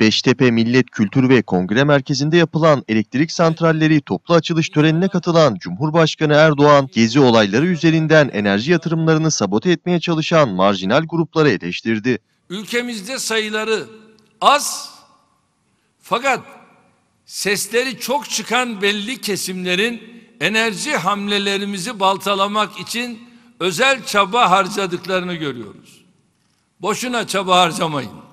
Beştepe Millet Kültür ve Kongre Merkezi'nde yapılan elektrik santralleri toplu açılış törenine katılan Cumhurbaşkanı Erdoğan, gezi olayları üzerinden enerji yatırımlarını sabote etmeye çalışan marjinal grupları eleştirdi. Ülkemizde sayıları az fakat sesleri çok çıkan belli kesimlerin enerji hamlelerimizi baltalamak için özel çaba harcadıklarını görüyoruz. Boşuna çaba harcamayın.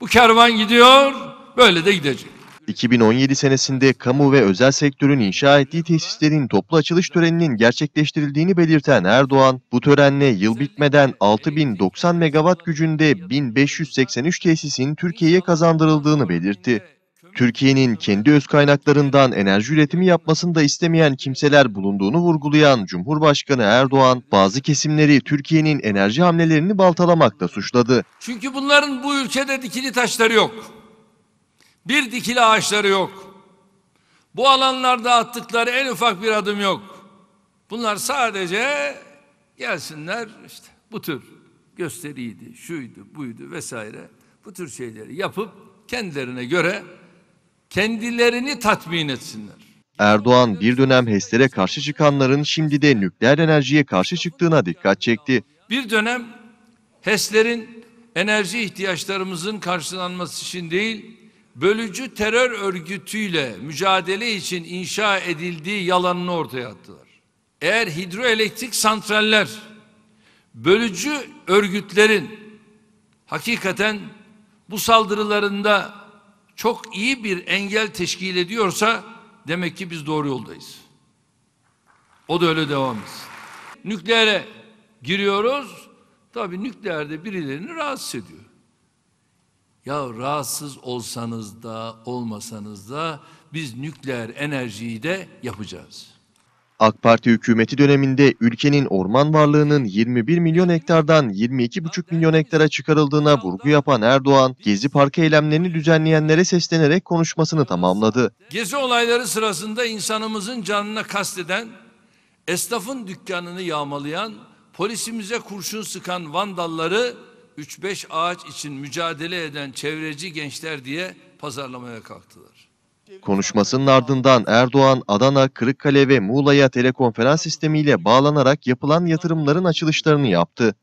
Bu kervan gidiyor, böyle de gidecek. 2017 senesinde kamu ve özel sektörün inşa ettiği tesislerin toplu açılış töreninin gerçekleştirildiğini belirten Erdoğan, bu törenle yıl bitmeden 6090 megawatt gücünde 1583 tesisin Türkiye'ye kazandırıldığını belirtti. Türkiye'nin kendi öz kaynaklarından enerji üretimi yapmasını da istemeyen kimseler bulunduğunu vurgulayan Cumhurbaşkanı Erdoğan, bazı kesimleri Türkiye'nin enerji hamlelerini baltalamakla suçladı. Çünkü bunların bu ülkede dikili taşları yok. Bir dikili ağaçları yok. Bu alanlarda attıkları en ufak bir adım yok. Bunlar sadece gelsinler işte bu tür gösteriydi, şuydu, buydu vesaire. Bu tür şeyleri yapıp kendilerine göre kendilerini tatmin etsinler. Erdoğan bir dönem HES'lere karşı çıkanların şimdi de nükleer enerjiye karşı çıktığına dikkat çekti. Bir dönem HES'lerin enerji ihtiyaçlarımızın karşılanması için değil, bölücü terör örgütüyle mücadele için inşa edildiği yalanını ortaya attılar. Eğer hidroelektrik santraller bölücü örgütlerin hakikaten bu saldırılarında çok iyi bir engel teşkil ediyorsa demek ki biz doğru yoldayız. O da öyle devam etsin. Nükleere giriyoruz. Tabii nükleerde birilerini rahatsız ediyor. Ya rahatsız olsanız da olmasanız da biz nükleer enerjiyi de yapacağız. AK Parti hükümeti döneminde ülkenin orman varlığının 21 milyon hektardan 22,5 milyon hektara çıkarıldığına vurgu yapan Erdoğan, Gezi Parkı eylemlerini düzenleyenlere seslenerek konuşmasını tamamladı. Gezi olayları sırasında insanımızın canına kasteden, esnafın dükkanını yağmalayan, polisimize kurşun sıkan vandalları 3-5 ağaç için mücadele eden çevreci gençler diye pazarlamaya kalktılar. Konuşmasının ardından Erdoğan, Adana, Kırıkkale ve Muğla'ya telekonferans sistemiyle bağlanarak yapılan yatırımların açılışlarını yaptı.